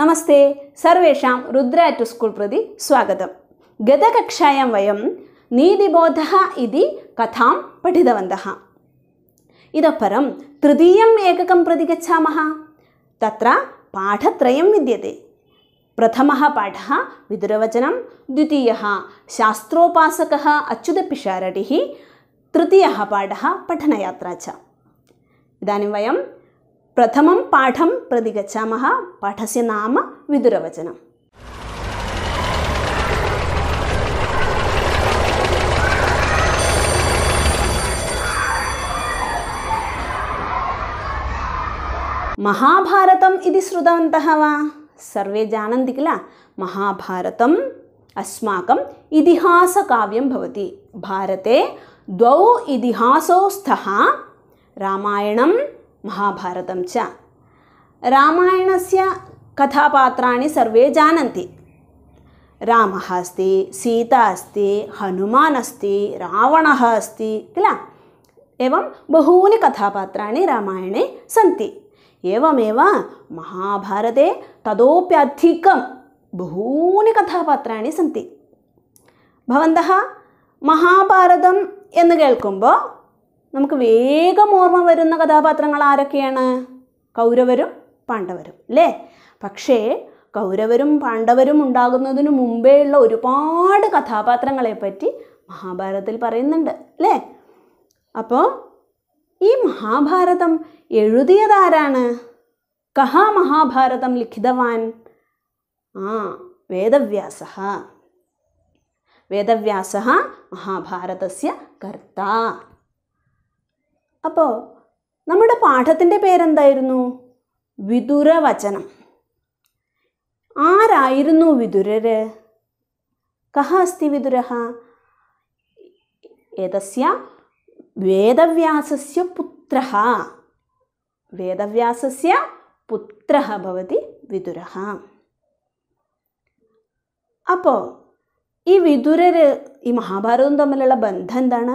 नमस्ते सर्वेषां रुद्रा ए स्कूल् प्रति स्वागतं गतकक्षायां वयं नीतिबोधः इति कथां पठितवन्तः इतः परं तृतीयम् एककं प्रति गच्छामः तत्र पाठत्रयं विद्यते प्रथमः पाठः विदुर्वचनं द्वितीयः शास्त्रोपासकः अच्युदप्पिशारटिः तृतीयः पाठः पठनयात्रा च इदानीं वयं प्रथमं पाठं प्रति गच्छामः पाठस्य नाम विदुरवचनम् महाभारतम् इति श्रुतवन्तः वा सर्वे जानन्ति किल महाभारतम् अस्माकम् इतिहासकाव्यं भवति भारते द्वौ इतिहासौ स्तः रामायणं महाभारतं च रामायणस्य कथापात्राणि सर्वे जानन्ति रामः अस्ति सीता अस्ति हनुमान् अस्ति रावणः अस्ति किल एवं बहूनि कथापात्राणि रामायणे सन्ति एवमेव महाभारते ततोप्यधिकं बहूनि कथापात्राणि सन्ति भवन्तः महाभारतम् एकेल्कुम्भो നമുക്ക് വേഗം ഓർമ്മ വരുന്ന കഥാപാത്രങ്ങൾ ആരൊക്കെയാണ് കൗരവരും പാണ്ഡവരും അല്ലേ പക്ഷേ കൗരവരും പാണ്ഡവരും ഉണ്ടാകുന്നതിന് മുമ്പേ ഉള്ള ഒരുപാട് കഥാപാത്രങ്ങളെ പറ്റി മഹാഭാരതത്തിൽ പറയുന്നുണ്ട് അല്ലേ അപ്പോൾ ഈ മഹാഭാരതം എഴുതിയതാരാണ് കഹ മഹാഭാരതം ലിഖിതവാൻ ആ വേദവ്യാസ വേദവ്യാസ മഹാഭാരതസ്യ കർത്ത അപ്പോൾ നമ്മുടെ പാഠത്തിൻ്റെ പേരെന്തായിരുന്നു വിദുരവചനം ആരായിരുന്നു വിദുരര് കഹ അസ്ഥി വിദുരഹ ഏതസ്യ വേദവ്യാസസ്യ പുത്ര വേദവ്യാസസ്യ പുത്ര ഭവതി വിദുരഹ അപ്പോൾ ഈ വിദുരര് ഈ മഹാഭാരതവും തമ്മിലുള്ള ബന്ധം എന്താണ്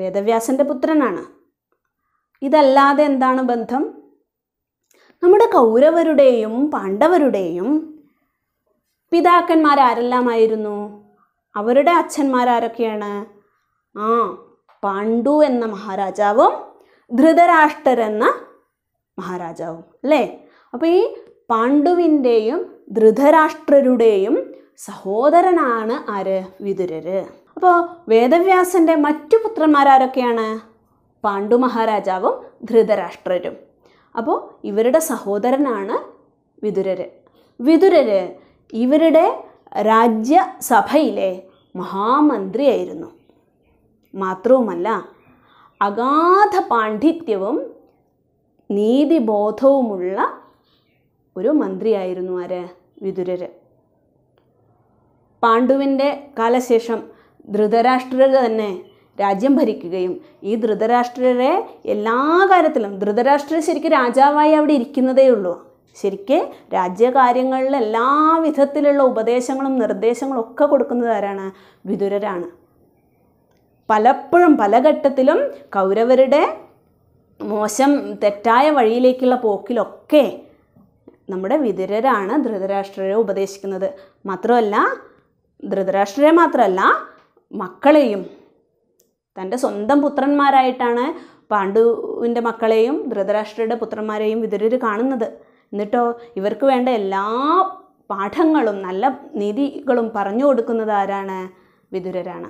വേദവ്യാസൻ്റെ പുത്രനാണ് ഇതല്ലാതെ എന്താണ് ബന്ധം നമ്മുടെ കൗരവരുടെയും പാണ്ഡവരുടെയും പിതാക്കന്മാരാരെല്ലാമായിരുന്നു അവരുടെ അച്ഛന്മാരാരൊക്കെയാണ് ആ പാണ്ഡു എന്ന മഹാരാജാവും ധൃതരാഷ്ട്രരെന്ന മഹാരാജാവും അല്ലേ അപ്പോൾ ഈ പാണ്ഡുവിൻ്റെയും ധൃതരാഷ്ട്രരുടെയും സഹോദരനാണ് ആര് വിതുരര് അപ്പോൾ വേദവ്യാസൻ്റെ മറ്റു പുത്രന്മാരാരൊക്കെയാണ് പാണ്ഡു മഹാരാജാവും ധൃതരാഷ്ട്രരും അപ്പോൾ ഇവരുടെ സഹോദരനാണ് വിതുരര് വിതുരര് ഇവരുടെ രാജ്യസഭയിലെ മഹാമന്ത്രിയായിരുന്നു മാത്രവുമല്ല അഗാധ പാണ്ഡിത്യവും നീതിബോധവുമുള്ള ഒരു മന്ത്രിയായിരുന്നു ആര് വിതുരര് പാണ്ഡുവിൻ്റെ കാലശേഷം ധൃതരാഷ്ട്ര തന്നെ രാജ്യം ഭരിക്കുകയും ഈ ധൃതരാഷ്ട്രരെ എല്ലാ കാര്യത്തിലും ധൃതരാഷ്ട്ര ശരിക്കും രാജാവായി അവിടെ ഇരിക്കുന്നതേ ഉള്ളൂ ശരിക്ക് രാജ്യകാര്യങ്ങളിൽ എല്ലാ വിധത്തിലുള്ള ഉപദേശങ്ങളും നിർദ്ദേശങ്ങളും ഒക്കെ കൊടുക്കുന്നത് ആരാണ് വിതുരരാണ് പലപ്പോഴും പല ഘട്ടത്തിലും കൗരവരുടെ മോശം തെറ്റായ വഴിയിലേക്കുള്ള പോക്കിലൊക്കെ നമ്മുടെ വിതുരരാണ് ധൃതരാഷ്ട്രരെ ഉപദേശിക്കുന്നത് മാത്രമല്ല ധൃതരാഷ്ട്രരെ മാത്രമല്ല മക്കളെയും തൻ്റെ സ്വന്തം പുത്രന്മാരായിട്ടാണ് പാണ്ഡുവിൻ്റെ മക്കളെയും ധൃതരാഷ്ട്രയുടെ പുത്രന്മാരെയും വിതുരർ കാണുന്നത് എന്നിട്ടോ ഇവർക്ക് വേണ്ട എല്ലാ പാഠങ്ങളും നല്ല നീതികളും പറഞ്ഞു കൊടുക്കുന്നത് ആരാണ് വിതുരരാണ്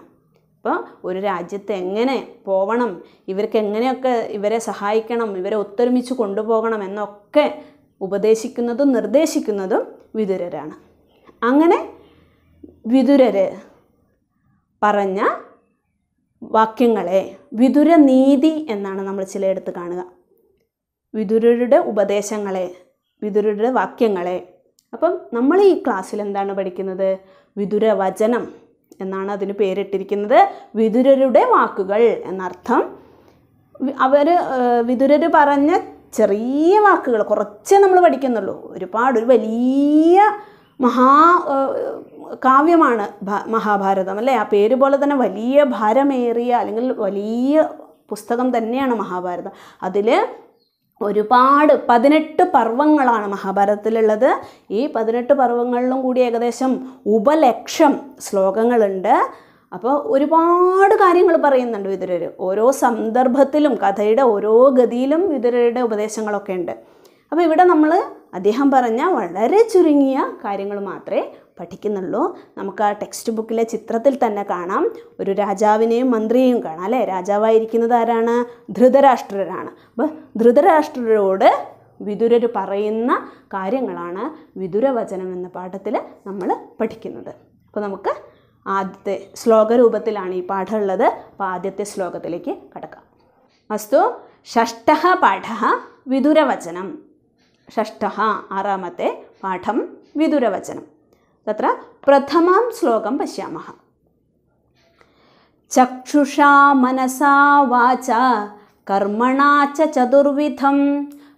അപ്പോൾ ഒരു രാജ്യത്ത് എങ്ങനെ പോവണം ഇവർക്ക് എങ്ങനെയൊക്കെ ഇവരെ സഹായിക്കണം ഇവരെ ഒത്തൊരുമിച്ച് കൊണ്ടുപോകണം എന്നൊക്കെ ഉപദേശിക്കുന്നതും നിർദ്ദേശിക്കുന്നതും വിതുരരാണ് അങ്ങനെ വിതുരര് പറഞ്ഞ വാക്യങ്ങളെ നീതി എന്നാണ് നമ്മൾ ചിലയിടത്ത് കാണുക വിതുരരുടെ ഉപദേശങ്ങളെ വിതുരരുടെ വാക്യങ്ങളെ അപ്പം നമ്മൾ ഈ ക്ലാസ്സിൽ എന്താണ് പഠിക്കുന്നത് വിതുര വചനം എന്നാണ് അതിന് പേരിട്ടിരിക്കുന്നത് വിതുരരുടെ വാക്കുകൾ എന്നർത്ഥം അവർ വിതുരർ പറഞ്ഞ ചെറിയ വാക്കുകൾ കുറച്ചേ നമ്മൾ പഠിക്കുന്നുള്ളൂ ഒരുപാട് ഒരു വലിയ മഹാ കാവ്യമാണ് മഹാഭാരതം അല്ലേ ആ പേര് പോലെ തന്നെ വലിയ ഭാരമേറിയ അല്ലെങ്കിൽ വലിയ പുസ്തകം തന്നെയാണ് മഹാഭാരതം അതിൽ ഒരുപാട് പതിനെട്ട് പർവ്വങ്ങളാണ് മഹാഭാരതത്തിലുള്ളത് ഈ പതിനെട്ട് പർവ്വങ്ങളിലും കൂടി ഏകദേശം ഉപലക്ഷം ശ്ലോകങ്ങളുണ്ട് അപ്പോൾ ഒരുപാട് കാര്യങ്ങൾ പറയുന്നുണ്ട് വിതുരർ ഓരോ സന്ദർഭത്തിലും കഥയുടെ ഓരോ ഗതിയിലും വിതുരരുടെ ഉപദേശങ്ങളൊക്കെ ഉണ്ട് അപ്പോൾ ഇവിടെ നമ്മൾ അദ്ദേഹം പറഞ്ഞ വളരെ ചുരുങ്ങിയ കാര്യങ്ങൾ മാത്രമേ പഠിക്കുന്നുള്ളൂ നമുക്ക് ആ ടെക്സ്റ്റ് ബുക്കിലെ ചിത്രത്തിൽ തന്നെ കാണാം ഒരു രാജാവിനെയും മന്ത്രിയെയും കാണാം അല്ലേ രാജാവായിരിക്കുന്നത് ആരാണ് ധൃതരാഷ്ട്രരാണ് അപ്പോൾ ധൃതരാഷ്ട്രരോട് വിതുരർ പറയുന്ന കാര്യങ്ങളാണ് വിതുരവചനം എന്ന പാഠത്തിൽ നമ്മൾ പഠിക്കുന്നത് അപ്പോൾ നമുക്ക് ആദ്യത്തെ ശ്ലോകരൂപത്തിലാണ് ഈ പാഠമുള്ളത് അപ്പോൾ ആദ്യത്തെ ശ്ലോകത്തിലേക്ക് കടക്കാം അസ്തു ഷഷ്ട പാഠ വിതുരവചനം षष्ठः आरामते पाठं विदुरवचनं तत्र प्रथमं श्लोकं पश्यामः चक्षुषा मनसा वाचा कर्मणा च चतुर्विधं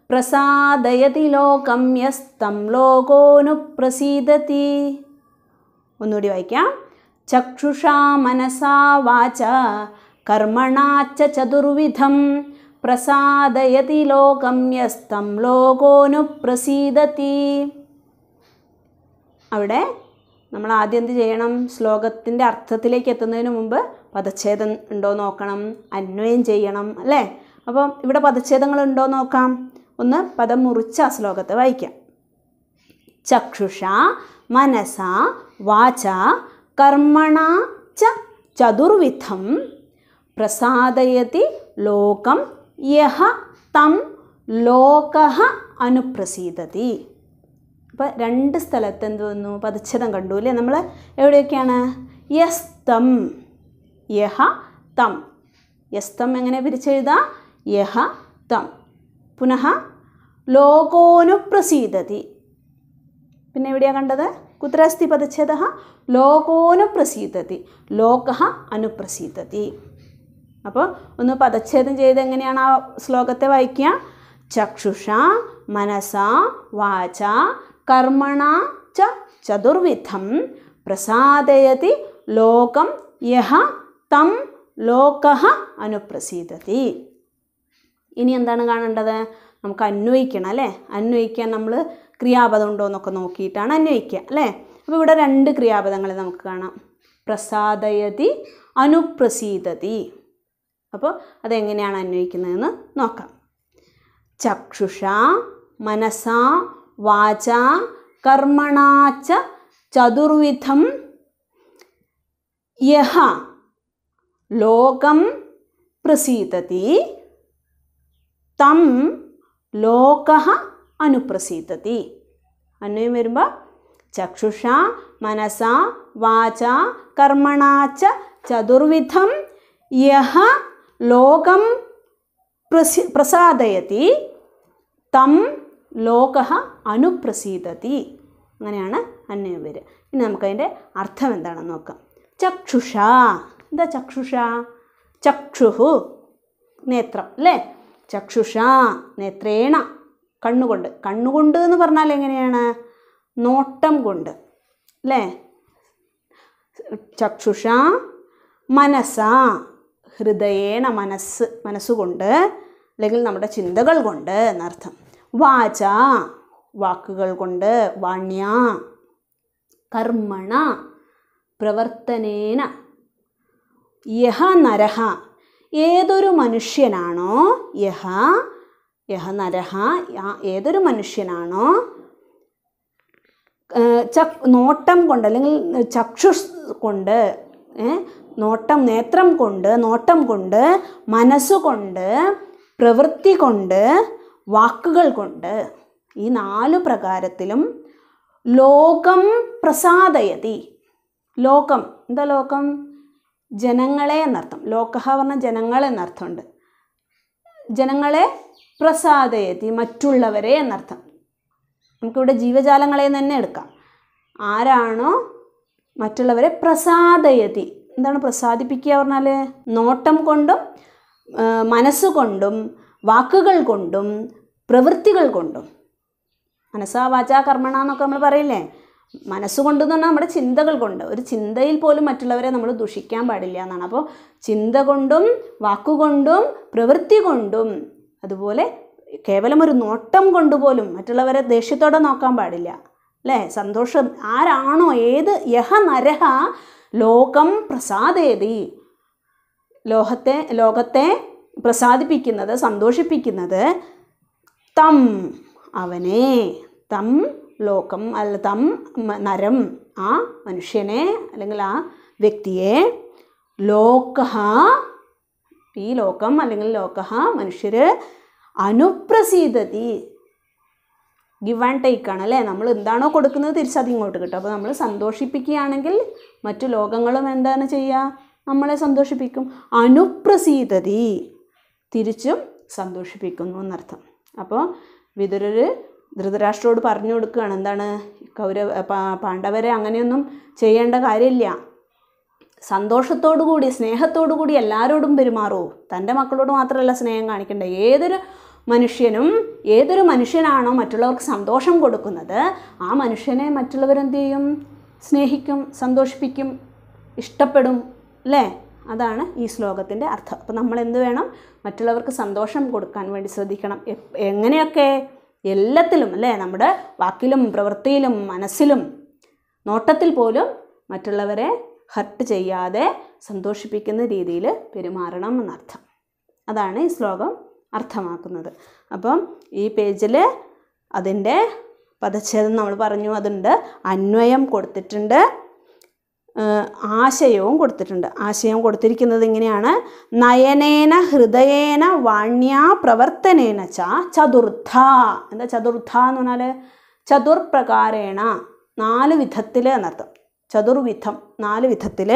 प्रसादयति लोकं यस्तं लोकोनु प्रसीदति उन्ूडिवाक्यं चक्षुषा मनसा वाचा कर्मणा च चतुर्विधं പ്രസാദയതി ലോകം യസ്തം ലോകോനു പ്രസീദതി അവിടെ നമ്മൾ ആദ്യം എന്ത് ചെയ്യണം ശ്ലോകത്തിൻ്റെ അർത്ഥത്തിലേക്ക് എത്തുന്നതിന് മുമ്പ് പദച്ഛേദം ഉണ്ടോ നോക്കണം അന്വയം ചെയ്യണം അല്ലേ അപ്പം ഇവിടെ പദച്ഛേദങ്ങൾ ഉണ്ടോ നോക്കാം ഒന്ന് പദം മുറിച്ച് ആ ശ്ലോകത്തെ വായിക്കാം ചക്ഷുഷ മനസ വാച കർമ്മണ ച ചതുർവിധം പ്രസാദയതി ലോകം യഹ തം ലോക അനുപ്രസീതതി അപ്പോൾ രണ്ട് സ്ഥലത്ത് എന്ത് വന്നു പദച്ഛേദം കണ്ടു അല്ലേ നമ്മൾ എവിടെയൊക്കെയാണ് യസ്തം യഹ തം യസ്തം എങ്ങനെ പിരിച്ചെഴുതാം യഹ തം പുനഃ ലോകോനുപ്രസീതതി പിന്നെ എവിടെയാണ് കണ്ടത് കുത്രസ്തി പദച്ഛേദ ലോകോനുപ്രസീതതി ലോക അനുപ്രസീതതി അപ്പോൾ ഒന്ന് പദച്ഛേദം ചെയ്ത് എങ്ങനെയാണ് ആ ശ്ലോകത്തെ വായിക്കുക ചക്ഷുഷ മനസ വാച കർമ്മണ ച ചതുർവിധം പ്രസാദയതി ലോകം യഹ തം ലോക അനുപ്രസീദതി ഇനി എന്താണ് കാണേണ്ടത് നമുക്ക് അന്വയിക്കണം അല്ലേ അന്വയിക്കാൻ നമ്മൾ ക്രിയാപദം ഉണ്ടോ എന്നൊക്കെ നോക്കിയിട്ടാണ് അന്വയിക്കുക അല്ലേ അപ്പോൾ ഇവിടെ രണ്ട് ക്രിയാപദങ്ങൾ നമുക്ക് കാണാം പ്രസാദയതി അനുപ്രസീദതി അപ്പോൾ അതെങ്ങനെയാണ് അന്വയിക്കുന്നതെന്ന് നോക്കാം ചക്ഷുഷ മനസ വാച കർമ്മണാച്ച ചതുർവിധം യഹ ലോകം പ്രസീതതി തം ലോക അനുപ്രസീതതി അന്വയം വരുമ്പോൾ ചക്ഷുഷ മനസ വാച കർമ്മണാച്ച ചതുർവിധം യഹ ലോകം പ്രസി പ്രസാദയതി തം ലോക അനുപ്രസീദതി അങ്ങനെയാണ് പേര് ഇനി നമുക്കതിൻ്റെ അർത്ഥം എന്താണെന്ന് നോക്കാം ചക്ഷുഷ എന്താ ചക്ഷുഷ ചക്ഷുഹു നേത്രം അല്ലേ ചക്ഷുഷ നേത്രേണ കണ്ണുകൊണ്ട് കണ്ണുകൊണ്ട് എന്ന് പറഞ്ഞാൽ എങ്ങനെയാണ് നോട്ടം കൊണ്ട് അല്ലേ ചക്ഷുഷ മനസ്സാ ഹൃദയേണ മനസ്സ് മനസ്സുകൊണ്ട് അല്ലെങ്കിൽ നമ്മുടെ ചിന്തകൾ കൊണ്ട് എന്നർത്ഥം വാച വാക്കുകൾ കൊണ്ട് വാണ്യ കർമ്മണ പ്രവർത്തനേന യഹ നരഹ ഏതൊരു മനുഷ്യനാണോ യഹ യഹ നരഹ ഏതൊരു മനുഷ്യനാണോ ചക് നോട്ടം കൊണ്ട് അല്ലെങ്കിൽ ചക്ഷുഷ് കൊണ്ട് നോട്ടം നേത്രം കൊണ്ട് നോട്ടം കൊണ്ട് മനസ്സുകൊണ്ട് പ്രവൃത്തി കൊണ്ട് വാക്കുകൾ കൊണ്ട് ഈ നാല് പ്രകാരത്തിലും ലോകം പ്രസാദയതി ലോകം എന്താ ലോകം ജനങ്ങളെ എന്നർത്ഥം ലോക പറഞ്ഞ ജനങ്ങൾ എന്നർത്ഥമുണ്ട് ജനങ്ങളെ പ്രസാദയതി മറ്റുള്ളവരെ എന്നർത്ഥം നമുക്കിവിടെ ജീവജാലങ്ങളെ തന്നെ എടുക്കാം ആരാണോ മറ്റുള്ളവരെ പ്രസാദയതി എന്താണ് പ്രസാദിപ്പിക്കുക പറഞ്ഞാൽ നോട്ടം കൊണ്ടും മനസ്സുകൊണ്ടും വാക്കുകൾ കൊണ്ടും പ്രവൃത്തികൾ കൊണ്ടും മനസ്സാ വാച കർമ്മണ എന്നൊക്കെ നമ്മൾ പറയില്ലേ മനസ്സുകൊണ്ട് എന്ന് പറഞ്ഞാൽ നമ്മുടെ ചിന്തകൾ കൊണ്ട് ഒരു ചിന്തയിൽ പോലും മറ്റുള്ളവരെ നമ്മൾ ദുഷിക്കാൻ പാടില്ല എന്നാണ് അപ്പോൾ ചിന്ത കൊണ്ടും വാക്കുകൊണ്ടും പ്രവൃത്തി കൊണ്ടും അതുപോലെ കേവലം ഒരു നോട്ടം കൊണ്ടുപോലും മറ്റുള്ളവരെ ദേഷ്യത്തോടെ നോക്കാൻ പാടില്ല അല്ലേ സന്തോഷം ആരാണോ ഏത് യഹ നരഹ ലോകം പ്രസാദേതി ലോകത്തെ ലോകത്തെ പ്രസാദിപ്പിക്കുന്നത് സന്തോഷിപ്പിക്കുന്നത് തം അവനെ തം ലോകം അല്ല തം നരം ആ മനുഷ്യനെ അല്ലെങ്കിൽ ആ വ്യക്തിയെ ലോക ഈ ലോകം അല്ലെങ്കിൽ ലോക മനുഷ്യർ അനുപ്രസീതതി ഗിവ് ആൻഡ് ടേക്ക് ആണ് അല്ലേ നമ്മൾ എന്താണോ കൊടുക്കുന്നത് തിരിച്ചത് ഇങ്ങോട്ട് കിട്ടും അപ്പോൾ നമ്മൾ സന്തോഷിപ്പിക്കുകയാണെങ്കിൽ മറ്റു ലോകങ്ങളും എന്താണ് ചെയ്യുക നമ്മളെ സന്തോഷിപ്പിക്കും അനുപ്രസീതതി തിരിച്ചും സന്തോഷിപ്പിക്കുന്നു എന്നർത്ഥം അപ്പോൾ വിതുരർ ധൃതരാഷ്ട്രോട് പറഞ്ഞു കൊടുക്കുകയാണ് എന്താണ് കൗരവ പാണ്ഡവരെ അങ്ങനെയൊന്നും ചെയ്യേണ്ട കാര്യമില്ല സന്തോഷത്തോടു കൂടി സ്നേഹത്തോടു കൂടി എല്ലാവരോടും പെരുമാറൂ തൻ്റെ മക്കളോട് മാത്രമല്ല സ്നേഹം കാണിക്കേണ്ട ഏതൊരു മനുഷ്യനും ഏതൊരു മനുഷ്യനാണോ മറ്റുള്ളവർക്ക് സന്തോഷം കൊടുക്കുന്നത് ആ മനുഷ്യനെ മറ്റുള്ളവരെന്ത് ചെയ്യും സ്നേഹിക്കും സന്തോഷിപ്പിക്കും ഇഷ്ടപ്പെടും അല്ലേ അതാണ് ഈ ശ്ലോകത്തിൻ്റെ അർത്ഥം അപ്പോൾ നമ്മൾ എന്ത് വേണം മറ്റുള്ളവർക്ക് സന്തോഷം കൊടുക്കാൻ വേണ്ടി ശ്രദ്ധിക്കണം എങ്ങനെയൊക്കെ എല്ലാത്തിലും അല്ലേ നമ്മുടെ വാക്കിലും പ്രവൃത്തിയിലും മനസ്സിലും നോട്ടത്തിൽ പോലും മറ്റുള്ളവരെ ഹർട്ട് ചെയ്യാതെ സന്തോഷിപ്പിക്കുന്ന രീതിയിൽ പെരുമാറണം എന്നർത്ഥം അതാണ് ഈ ശ്ലോകം അർത്ഥമാക്കുന്നത് അപ്പം ഈ പേജിൽ അതിൻ്റെ പദച്ഛേദം നമ്മൾ പറഞ്ഞു അതുണ്ട് അന്വയം കൊടുത്തിട്ടുണ്ട് ആശയവും കൊടുത്തിട്ടുണ്ട് ആശയം കൊടുത്തിരിക്കുന്നത് ഇങ്ങനെയാണ് നയനേന ഹൃദയേന വാണ്യാ പ്രവർത്തനേന ച ചതുർത്ഥ എന്താ ചതുർത്ഥ എന്ന് പറഞ്ഞാൽ ചതുർപ്രകാരേണ നാല് വിധത്തിൽ എന്നർത്ഥം ചതുർവിധം നാല് വിധത്തിൽ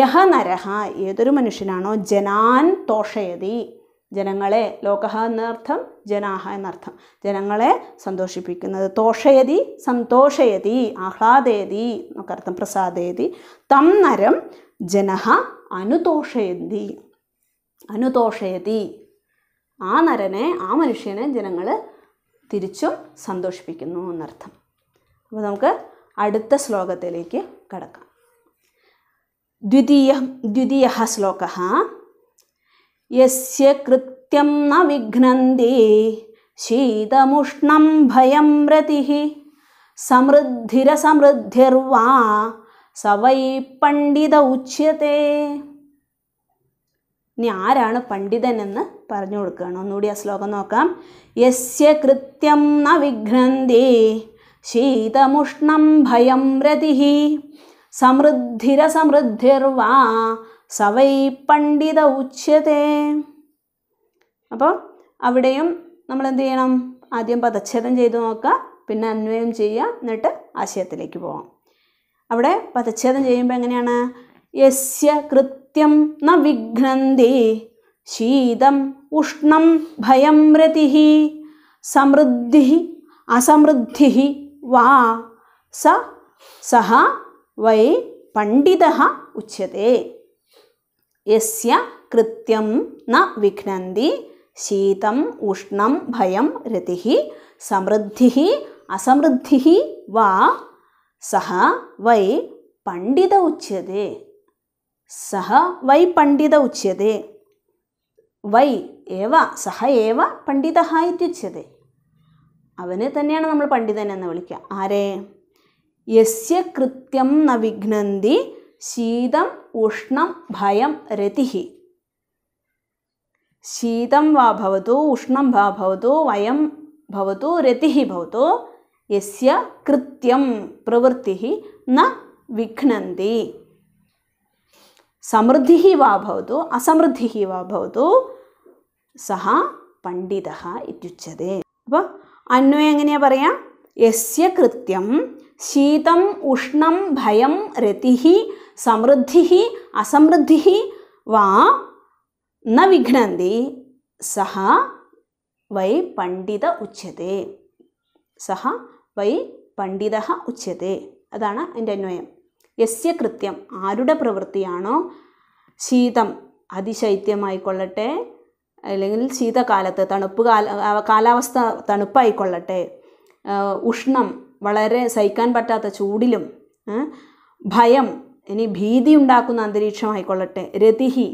യഹ നരഹ ഏതൊരു മനുഷ്യനാണോ ജനാൻ തോഷയതി ജനങ്ങളെ ലോകഹ എന്നർത്ഥം ജനാഹ എന്നർത്ഥം ജനങ്ങളെ സന്തോഷിപ്പിക്കുന്നത് തോഷയതി സന്തോഷയതി ആഹ്ലാദയതി എന്നൊക്കെ അർത്ഥം പ്രസാദയതി തം നരം ജനഹ അനുതോഷയതി അനുതോഷയതി ആ നരനെ ആ മനുഷ്യനെ ജനങ്ങൾ തിരിച്ചും സന്തോഷിപ്പിക്കുന്നു എന്നർത്ഥം അപ്പോൾ നമുക്ക് അടുത്ത ശ്ലോകത്തിലേക്ക് കടക്കാം ദ്വിതീയ ദ്വിതീയ ശ്ലോക യൃത്യം കൃത്യം ന വിഘ്നന്തി ശീതമുഷ്ണം ഭയം രതി സമൃദ്ധിരസമൃദ്ധിർവാ സ വൈ പണ്ഡിത ഉച്യത്തെ ഇനി ആരാണ് പണ്ഡിതൻ എന്ന് പറഞ്ഞു കൊടുക്കുകയാണ് ഒന്നുകൂടി ആ ശ്ലോകം നോക്കാം യസ്യ കൃത്യം ന വിഘ്നന്തി ശീതമുഷ്ണം ഭയം രതി സമൃദ്ധിരസമൃദ്ധിർവാ സവൈ പണ്ഡിത ഉച്ചതേ അപ്പോൾ അവിടെയും നമ്മൾ എന്ത് ചെയ്യണം ആദ്യം പദച്ഛേദം ചെയ്ത് നോക്കുക പിന്നെ അന്വയം ചെയ്യുക എന്നിട്ട് ആശയത്തിലേക്ക് പോകാം അവിടെ പദച്ഛേദം ചെയ്യുമ്പോൾ എങ്ങനെയാണ് യസ്യ കൃത്യം ന വിഘ്നന്തി ശീതം ഉഷ്ണം ഭയം രതി സമൃദ്ധി അസമൃദ്ധി വാ സ സഹ വൈ പണ്ഡിത ഉച്ചതേ यस्य कृत्यं न विघ्नन्ति शीतम् उष्णं भयं रतिः समृद्धिः असमृद्धिः वा सः वै पण्डित उच्यते सः वै पण्डित उच्यते वै एव सः एव पण्डितः इत्युच्यते अवने നമ്മൾ पण्डितान വിളിക്കുക आरे यस्य कृत्यं न विघ्नन्ति शीतम् उष्णं भयं रतिः शीतं वा भवतु उष्णं वा भवतु रतिः भवतु यस्य कृत्यं प्रवृत्तिः न विघ्नन्ति समृद्धिः वा भवतु असमृद्धिः वा भवतु सः पण्डितः इत्युच्यते अन्वेङ्गन्यापर्या यस्य कृत्यं शीतम् उष्णं भयं रतिः സമൃദ്ധി അസമൃദ്ധി വാ ന വിഘ്നന്തി സഹ വൈ പണ്ഡിത ഉച്ചതേ സഹ വൈ പണ്ഡിത ഉച്ചതേ അതാണ് എൻ്റെ അന്വയം യസ്യ കൃത്യം ആരുടെ പ്രവൃത്തിയാണോ ശീതം അതിശൈത്യമായിക്കൊള്ളട്ടെ അല്ലെങ്കിൽ ശീതകാലത്ത് തണുപ്പ് കാല കാലാവസ്ഥ തണുപ്പായിക്കൊള്ളട്ടെ ഉഷ്ണം വളരെ സഹിക്കാൻ പറ്റാത്ത ചൂടിലും ഭയം ഇനി ഭീതി ഉണ്ടാക്കുന്ന അന്തരീക്ഷമായിക്കൊള്ളട്ടെ രതിഹി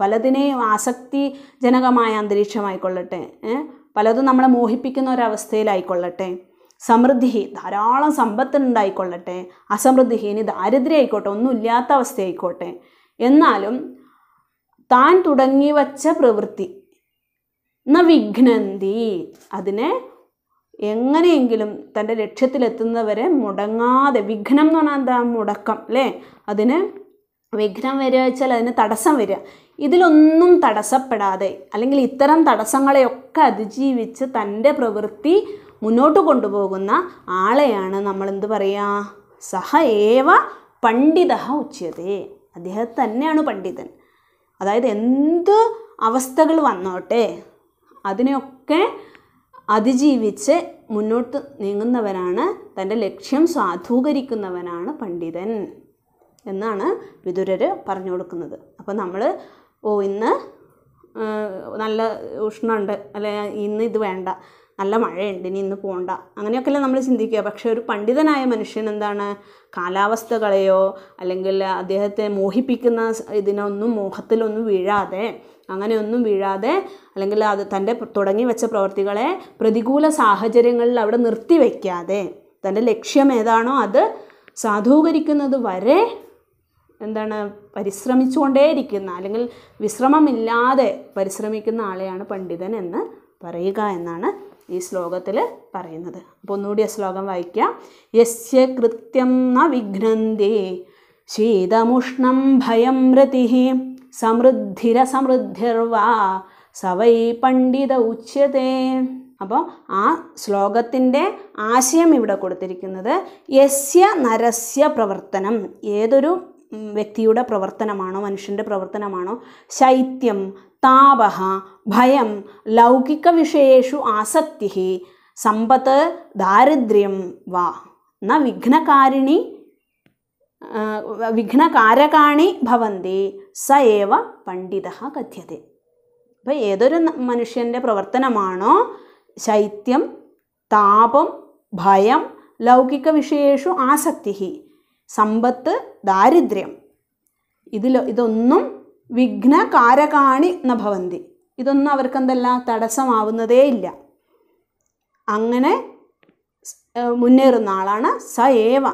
പലതിനെയും ആസക്തിജനകമായ അന്തരീക്ഷമായിക്കൊള്ളട്ടെ പലതും നമ്മളെ മോഹിപ്പിക്കുന്ന ഒരവസ്ഥയിലായിക്കൊള്ളട്ടെ സമൃദ്ധി ധാരാളം സമ്പത്തുണ്ടായിക്കൊള്ളട്ടെ അസമൃദ്ധി ഇനി ദാരിദ്ര്യം ആയിക്കോട്ടെ ഒന്നുമില്ലാത്ത അവസ്ഥയായിക്കോട്ടെ എന്നാലും താൻ തുടങ്ങി വച്ച പ്രവൃത്തി ന വിഘ്നന്തി അതിനെ എങ്ങനെയെങ്കിലും തൻ്റെ ലക്ഷ്യത്തിലെത്തുന്നവരെ മുടങ്ങാതെ വിഘ്നം എന്ന് പറഞ്ഞാൽ എന്താ മുടക്കം അല്ലേ അതിന് വിഘ്നം വരിക വെച്ചാൽ അതിന് തടസ്സം വരിക ഇതിലൊന്നും തടസ്സപ്പെടാതെ അല്ലെങ്കിൽ ഇത്തരം തടസ്സങ്ങളെയൊക്കെ അതിജീവിച്ച് തൻ്റെ പ്രവൃത്തി മുന്നോട്ട് കൊണ്ടുപോകുന്ന ആളെയാണ് നമ്മൾ എന്ത് പറയുക സഹ ഏവ പണ്ഡിത ഉച്ചതേ അദ്ദേഹം തന്നെയാണ് പണ്ഡിതൻ അതായത് എന്ത് അവസ്ഥകൾ വന്നോട്ടെ അതിനെയൊക്കെ അതിജീവിച്ച് മുന്നോട്ട് നീങ്ങുന്നവനാണ് തൻ്റെ ലക്ഷ്യം സാധൂകരിക്കുന്നവനാണ് പണ്ഡിതൻ എന്നാണ് വിതുരർ പറഞ്ഞു കൊടുക്കുന്നത് അപ്പോൾ നമ്മൾ ഓ ഇന്ന് നല്ല ഉഷ്ണമുണ്ട് അല്ലെ ഇന്ന് ഇത് വേണ്ട നല്ല മഴയുണ്ട് ഇനി ഇന്ന് പോകണ്ട അങ്ങനെയൊക്കെയല്ലേ നമ്മൾ ചിന്തിക്കുക പക്ഷേ ഒരു പണ്ഡിതനായ മനുഷ്യൻ എന്താണ് കാലാവസ്ഥകളെയോ അല്ലെങ്കിൽ അദ്ദേഹത്തെ മോഹിപ്പിക്കുന്ന ഇതിനൊന്നും മോഹത്തിലൊന്നും വീഴാതെ അങ്ങനെയൊന്നും വീഴാതെ അല്ലെങ്കിൽ അത് തൻ്റെ തുടങ്ങി വെച്ച പ്രവർത്തികളെ പ്രതികൂല സാഹചര്യങ്ങളിൽ അവിടെ നിർത്തിവെക്കാതെ തൻ്റെ ലക്ഷ്യം ഏതാണോ അത് സാധൂകരിക്കുന്നത് വരെ എന്താണ് പരിശ്രമിച്ചുകൊണ്ടേയിരിക്കുന്ന അല്ലെങ്കിൽ വിശ്രമമില്ലാതെ പരിശ്രമിക്കുന്ന ആളെയാണ് പണ്ഡിതൻ എന്ന് പറയുക എന്നാണ് ഈ ശ്ലോകത്തിൽ പറയുന്നത് അപ്പോൾ ഒന്നുകൂടി ആ ശ്ലോകം വായിക്കാം യസ്യ കൃത്യം ന വിഘ്നന്തി ശീതമുഷ്ണം ഭയം രതി സമൃദ്ധിരസമൃദ്ധിർവാ സവൈ പണ്ഡിത ഉച്ചതേ അപ്പോൾ ആ ശ്ലോകത്തിൻ്റെ ആശയം ഇവിടെ കൊടുത്തിരിക്കുന്നത് യസ്യ നരസ്യ പ്രവർത്തനം ഏതൊരു വ്യക്തിയുടെ പ്രവർത്തനമാണോ മനുഷ്യൻ്റെ പ്രവർത്തനമാണോ ശൈത്യം താപഹ ഭയം ലൗകിക വിഷയേഷു ആസക്തി സമ്പത്ത് ദാരിദ്ര്യം വാ ന വിഘ്നകാരിണി വിഘ്നകാരകാണി ഭവന്തി സ ഏവ പണ്ഡിത കഥ്യത അപ്പോൾ ഏതൊരു മനുഷ്യൻ്റെ പ്രവർത്തനമാണോ ശൈത്യം താപം ഭയം ലൗകിക വിഷയേഷു ആസക്തി സമ്പത്ത് ദാരിദ്ര്യം ഇതിൽ ഇതൊന്നും വിഘ്നകാരകാണി എന്ന ഭവന്തി ഇതൊന്നും അവർക്കെന്തല്ല തടസ്സമാവുന്നതേ ഇല്ല അങ്ങനെ മുന്നേറുന്ന ആളാണ് സ ഏവ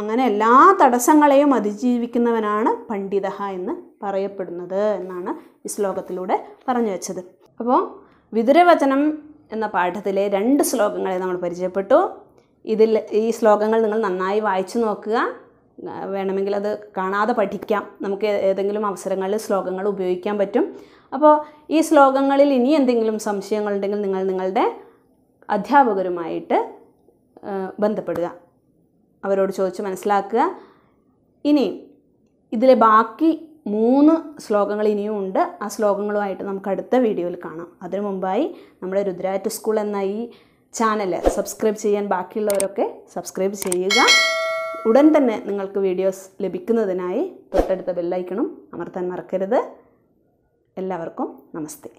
അങ്ങനെ എല്ലാ തടസ്സങ്ങളെയും അതിജീവിക്കുന്നവനാണ് പണ്ഡിത എന്ന് പറയപ്പെടുന്നത് എന്നാണ് ഈ ശ്ലോകത്തിലൂടെ പറഞ്ഞു വെച്ചത് അപ്പോൾ വിതുരവചനം എന്ന പാഠത്തിലെ രണ്ട് ശ്ലോകങ്ങളെ നമ്മൾ പരിചയപ്പെട്ടു ഇതിൽ ഈ ശ്ലോകങ്ങൾ നിങ്ങൾ നന്നായി വായിച്ചു നോക്കുക വേണമെങ്കിൽ അത് കാണാതെ പഠിക്കാം നമുക്ക് ഏതെങ്കിലും അവസരങ്ങളിൽ ശ്ലോകങ്ങൾ ഉപയോഗിക്കാൻ പറ്റും അപ്പോൾ ഈ ശ്ലോകങ്ങളിൽ ഇനി എന്തെങ്കിലും സംശയങ്ങളുണ്ടെങ്കിൽ നിങ്ങൾ നിങ്ങളുടെ അധ്യാപകരുമായിട്ട് ബന്ധപ്പെടുക അവരോട് ചോദിച്ച് മനസ്സിലാക്കുക ഇനി ഇതിലെ ബാക്കി മൂന്ന് ശ്ലോകങ്ങൾ ഇനിയും ഉണ്ട് ആ ശ്ലോകങ്ങളുമായിട്ട് നമുക്ക് അടുത്ത വീഡിയോയിൽ കാണാം അതിനു മുമ്പായി നമ്മുടെ രുദ്രാറ്റ് സ്കൂൾ എന്ന ഈ ചാനൽ സബ്സ്ക്രൈബ് ചെയ്യാൻ ബാക്കിയുള്ളവരൊക്കെ സബ്സ്ക്രൈബ് ചെയ്യുക ഉടൻ തന്നെ നിങ്ങൾക്ക് വീഡിയോസ് ലഭിക്കുന്നതിനായി തൊട്ടടുത്ത ബെല്ലൈക്കണും അമർത്താൻ മറക്കരുത് എല്ലാവർക്കും നമസ്തേ